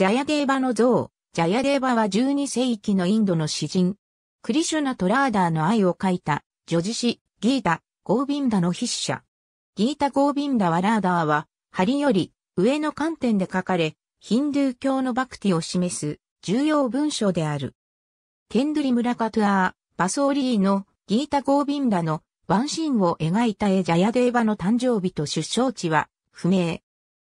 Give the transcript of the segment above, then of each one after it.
ジャヤデーバの像、ジャヤデーバは12世紀のインドの詩人。クリシュナ・トラーダーの愛を書いた、女子詩、ギータ、ゴービンダの筆者。ギータ・ゴービンダはラーダーは、針より上の観点で書かれ、ヒンドゥー教のバクティを示す重要文章である。ケンドリ・ムラカトゥアー、バソーリーのギータ・ゴービンダのワンシーンを描いた絵ジャヤデーバの誕生日と出生地は不明。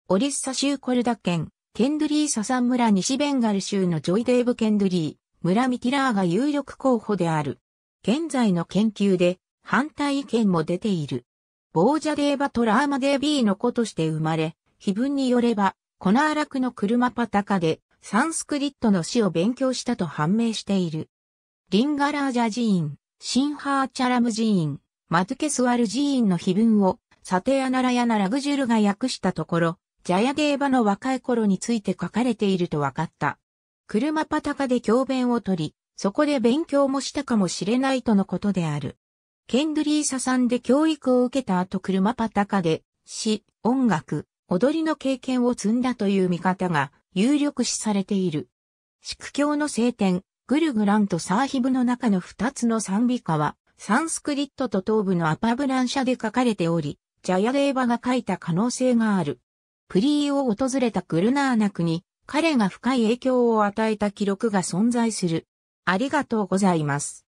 オリッサ州コルダ県。ケンドリーササン村西ベンガル州のジョイデーブ・ケンドリー、村ミティラーが有力候補である。現在の研究で反対意見も出ている。ボージャデーバトラーマデービーの子として生まれ、碑文によれば、コナーラクの車パタカでサンスクリットの詩を勉強したと判明している。リンガラージャ寺院、シンハーチャラム寺院、マトゥケスワル寺院の碑文をサテヤナラヤナラグジュルが訳したところ、ジャヤデーバの若い頃について書かれていると分かった。車パタカで教鞭を取り、そこで勉強もしたかもしれないとのことである。ケンドリーサさんで教育を受けた後車パタカで、詩、音楽、踊りの経験を積んだという見方が有力視されている。宿教の聖典、グルグランとサーヒブの中の二つの賛美歌は、サンスクリットと東部のアパブラン社で書かれており、ジャヤデーバが書いた可能性がある。プリーを訪れたクルナーナクに、彼が深い影響を与えた記録が存在する。ありがとうございます。